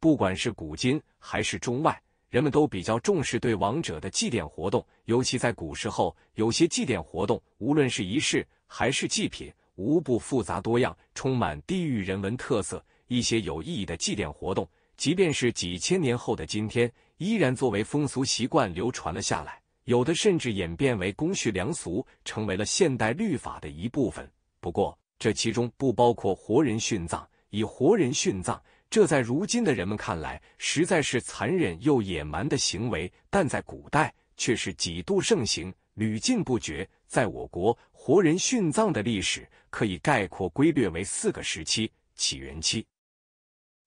不管是古今还是中外，人们都比较重视对亡者的祭奠活动。尤其在古时候，有些祭奠活动，无论是仪式还是祭品，无不复杂多样，充满地域人文特色。一些有意义的祭奠活动，即便是几千年后的今天，依然作为风俗习惯流传了下来。有的甚至演变为公序良俗，成为了现代律法的一部分。不过，这其中不包括活人殉葬，以活人殉葬。这在如今的人们看来，实在是残忍又野蛮的行为；但在古代却是几度盛行，屡禁不绝。在我国，活人殉葬的历史可以概括归略为四个时期：起源期、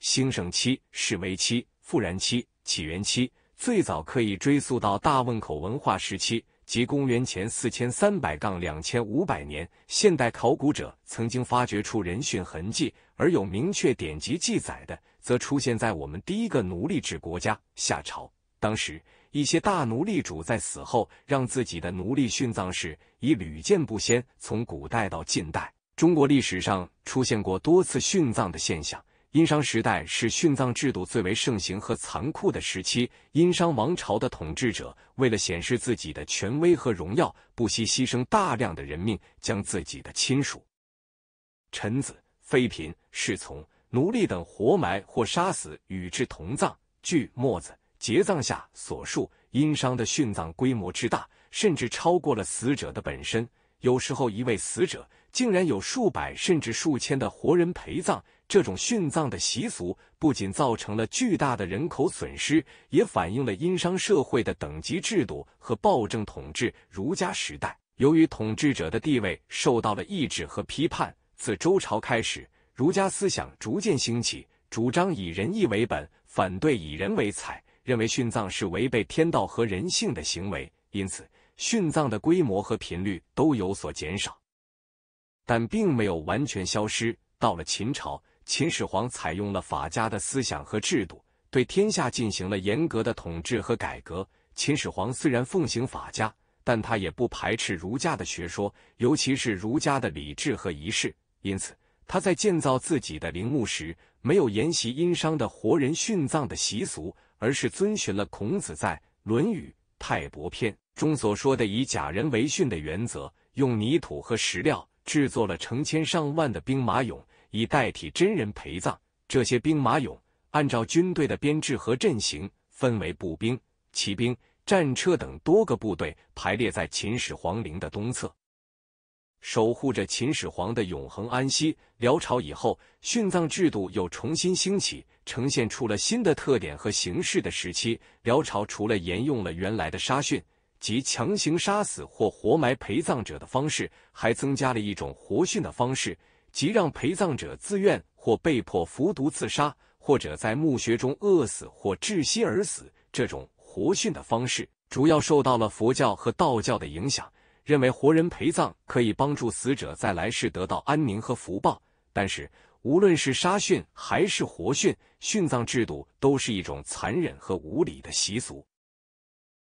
兴盛期、示威期、复燃期。起源期最早可以追溯到大汶口文化时期，即公元前四千三百杠两千五百年。现代考古者曾经发掘出人殉痕迹。而有明确典籍记载的，则出现在我们第一个奴隶制国家夏朝。当时，一些大奴隶主在死后让自己的奴隶殉葬时已屡见不鲜。从古代到近代，中国历史上出现过多次殉葬的现象。殷商时代是殉葬制度最为盛行和残酷的时期。殷商王朝的统治者为了显示自己的权威和荣耀，不惜牺牲大量的人命，将自己的亲属、臣子。妃嫔、侍从、奴隶等活埋或杀死，与之同葬。据《墨子·节葬下》所述，殷商的殉葬规模之大，甚至超过了死者的本身。有时候，一位死者竟然有数百甚至数千的活人陪葬。这种殉葬的习俗不仅造成了巨大的人口损失，也反映了殷商社会的等级制度和暴政统治。儒家时代，由于统治者的地位受到了抑制和批判。自周朝开始，儒家思想逐渐兴起，主张以仁义为本，反对以人为财，认为殉葬是违背天道和人性的行为，因此殉葬的规模和频率都有所减少，但并没有完全消失。到了秦朝，秦始皇采用了法家的思想和制度，对天下进行了严格的统治和改革。秦始皇虽然奉行法家，但他也不排斥儒家的学说，尤其是儒家的礼制和仪式。因此，他在建造自己的陵墓时，没有沿袭殷商的活人殉葬的习俗，而是遵循了孔子在《论语·泰伯篇》中所说的“以假人为殉”的原则，用泥土和石料制作了成千上万的兵马俑，以代替真人陪葬。这些兵马俑按照军队的编制和阵型，分为步兵、骑兵、战车等多个部队，排列在秦始皇陵的东侧。守护着秦始皇的永恒安息。辽朝以后，殉葬制度又重新兴起，呈现出了新的特点和形式的时期。辽朝除了沿用了原来的杀殉，即强行杀死或活埋陪葬者的方式，还增加了一种活殉的方式，即让陪葬者自愿或被迫服毒自杀，或者在墓穴中饿死或窒息而死。这种活殉的方式，主要受到了佛教和道教的影响。认为活人陪葬可以帮助死者在来世得到安宁和福报，但是无论是杀殉还是活殉，殉葬制度都是一种残忍和无理的习俗，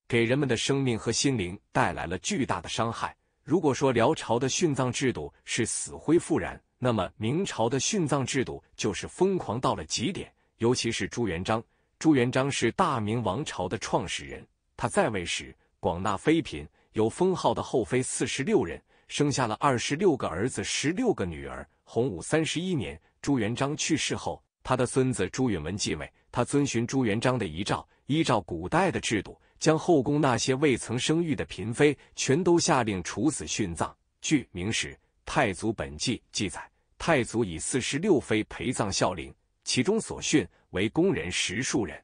给人们的生命和心灵带来了巨大的伤害。如果说辽朝的殉葬制度是死灰复燃，那么明朝的殉葬制度就是疯狂到了极点。尤其是朱元璋，朱元璋是大明王朝的创始人，他在位时广纳妃嫔。有封号的后妃四十六人，生下了二十六个儿子，十六个女儿。洪武三十一年，朱元璋去世后，他的孙子朱允文继位。他遵循朱元璋的遗诏，依照古代的制度，将后宫那些未曾生育的嫔妃，全都下令处死殉葬。据《明史·太祖本纪》记载，太祖以四十六妃陪葬孝陵，其中所殉为宫人十数人。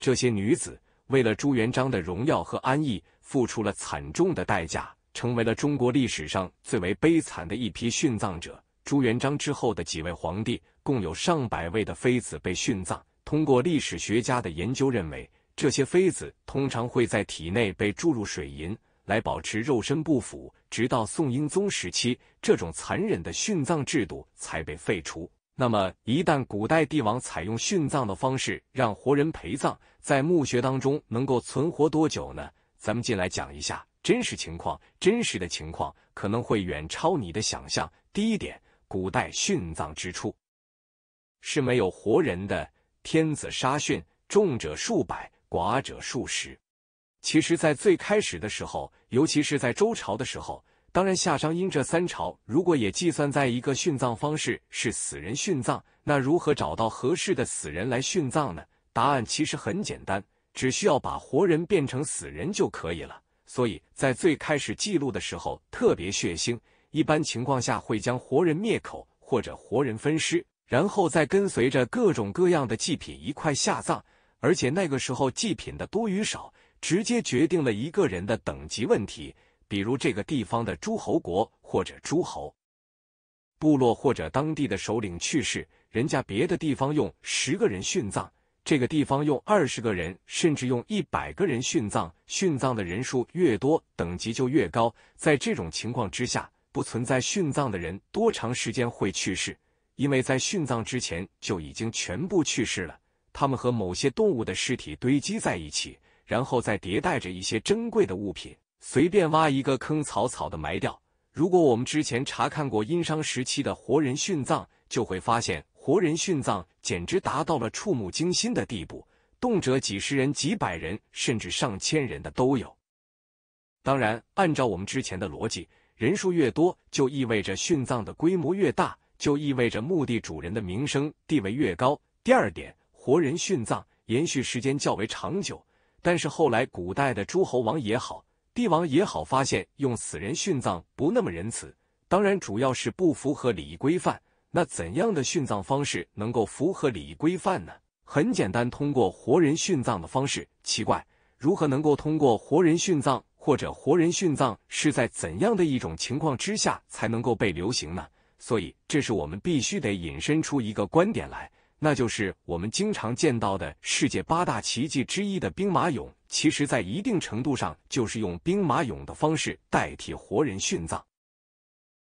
这些女子。为了朱元璋的荣耀和安逸，付出了惨重的代价，成为了中国历史上最为悲惨的一批殉葬者。朱元璋之后的几位皇帝，共有上百位的妃子被殉葬。通过历史学家的研究认为，这些妃子通常会在体内被注入水银，来保持肉身不腐，直到宋英宗时期，这种残忍的殉葬制度才被废除。那么，一旦古代帝王采用殉葬的方式让活人陪葬，在墓穴当中能够存活多久呢？咱们进来讲一下真实情况，真实的情况可能会远超你的想象。第一点，古代殉葬之处是没有活人的，天子杀殉，重者数百，寡者数十。其实，在最开始的时候，尤其是在周朝的时候。当然，夏商殷这三朝，如果也计算在一个殉葬方式是死人殉葬，那如何找到合适的死人来殉葬呢？答案其实很简单，只需要把活人变成死人就可以了。所以在最开始记录的时候特别血腥，一般情况下会将活人灭口或者活人分尸，然后再跟随着各种各样的祭品一块下葬。而且那个时候祭品的多与少，直接决定了一个人的等级问题。比如这个地方的诸侯国或者诸侯、部落或者当地的首领去世，人家别的地方用十个人殉葬，这个地方用二十个人，甚至用一百个人殉葬。殉葬的人数越多，等级就越高。在这种情况之下，不存在殉葬的人多长时间会去世，因为在殉葬之前就已经全部去世了。他们和某些动物的尸体堆积在一起，然后再叠带着一些珍贵的物品。随便挖一个坑，草草的埋掉。如果我们之前查看过殷商时期的活人殉葬，就会发现活人殉葬简直达到了触目惊心的地步，动辄几十人、几百人，甚至上千人的都有。当然，按照我们之前的逻辑，人数越多，就意味着殉葬的规模越大，就意味着墓地主人的名声地位越高。第二点，活人殉葬延续时间较为长久，但是后来古代的诸侯王也好。帝王也好，发现用死人殉葬不那么仁慈，当然主要是不符合礼仪规范。那怎样的殉葬方式能够符合礼仪规范呢？很简单，通过活人殉葬的方式。奇怪，如何能够通过活人殉葬，或者活人殉葬是在怎样的一种情况之下才能够被流行呢？所以，这是我们必须得引申出一个观点来。那就是我们经常见到的世界八大奇迹之一的兵马俑，其实，在一定程度上就是用兵马俑的方式代替活人殉葬。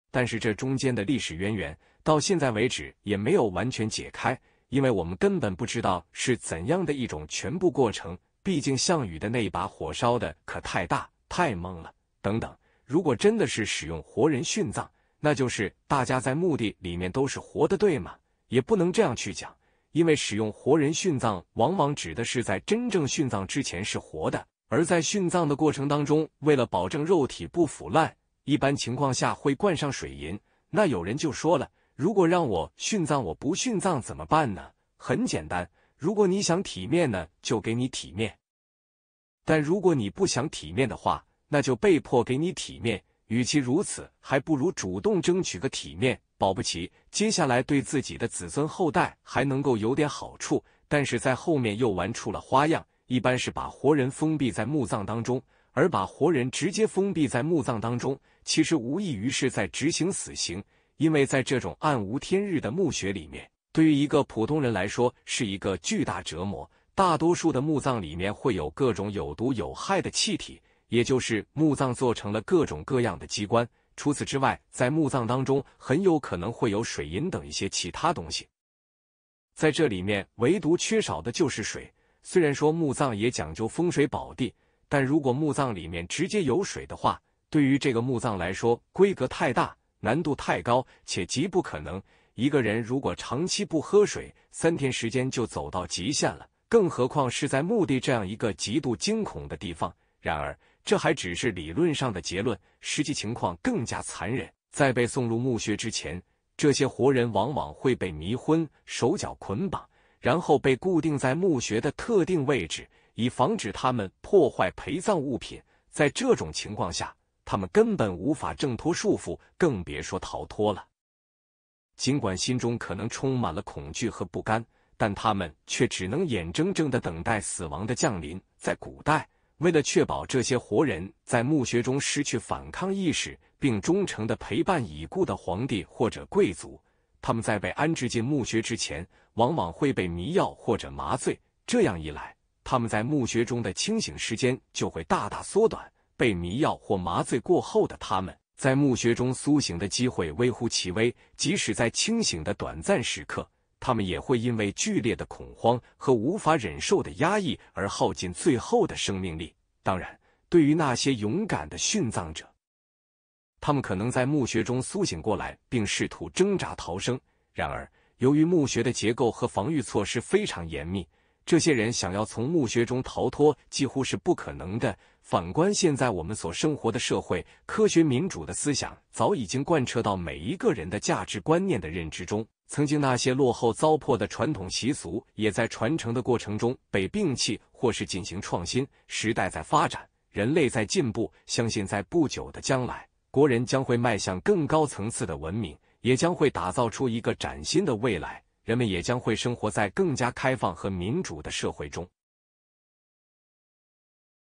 但是，这中间的历史渊源到现在为止也没有完全解开，因为我们根本不知道是怎样的一种全部过程。毕竟，项羽的那一把火烧的可太大太猛了。等等，如果真的是使用活人殉葬，那就是大家在墓地里面都是活的，对吗？也不能这样去讲。因为使用活人殉葬，往往指的是在真正殉葬之前是活的；而在殉葬的过程当中，为了保证肉体不腐烂，一般情况下会灌上水银。那有人就说了，如果让我殉葬，我不殉葬怎么办呢？很简单，如果你想体面呢，就给你体面；但如果你不想体面的话，那就被迫给你体面。与其如此，还不如主动争取个体面。保不齐接下来对自己的子孙后代还能够有点好处，但是在后面又玩出了花样。一般是把活人封闭在墓葬当中，而把活人直接封闭在墓葬当中，其实无异于是在执行死刑。因为在这种暗无天日的墓穴里面，对于一个普通人来说是一个巨大折磨。大多数的墓葬里面会有各种有毒有害的气体，也就是墓葬做成了各种各样的机关。除此之外，在墓葬当中很有可能会有水银等一些其他东西，在这里面唯独缺少的就是水。虽然说墓葬也讲究风水宝地，但如果墓葬里面直接有水的话，对于这个墓葬来说规格太大，难度太高，且极不可能。一个人如果长期不喝水，三天时间就走到极限了，更何况是在墓地这样一个极度惊恐的地方。然而。这还只是理论上的结论，实际情况更加残忍。在被送入墓穴之前，这些活人往往会被迷昏、手脚捆绑，然后被固定在墓穴的特定位置，以防止他们破坏陪葬物品。在这种情况下，他们根本无法挣脱束缚，更别说逃脱了。尽管心中可能充满了恐惧和不甘，但他们却只能眼睁睁的等待死亡的降临。在古代。为了确保这些活人在墓穴中失去反抗意识，并忠诚的陪伴已故的皇帝或者贵族，他们在被安置进墓穴之前，往往会被迷药或者麻醉。这样一来，他们在墓穴中的清醒时间就会大大缩短。被迷药或麻醉过后的他们，在墓穴中苏醒的机会微乎其微。即使在清醒的短暂时刻。他们也会因为剧烈的恐慌和无法忍受的压抑而耗尽最后的生命力。当然，对于那些勇敢的殉葬者，他们可能在墓穴中苏醒过来，并试图挣扎逃生。然而，由于墓穴的结构和防御措施非常严密，这些人想要从墓穴中逃脱几乎是不可能的。反观现在我们所生活的社会，科学民主的思想早已经贯彻到每一个人的价值观念的认知中。曾经那些落后糟粕的传统习俗，也在传承的过程中被摒弃或是进行创新。时代在发展，人类在进步。相信在不久的将来，国人将会迈向更高层次的文明，也将会打造出一个崭新的未来。人们也将会生活在更加开放和民主的社会中。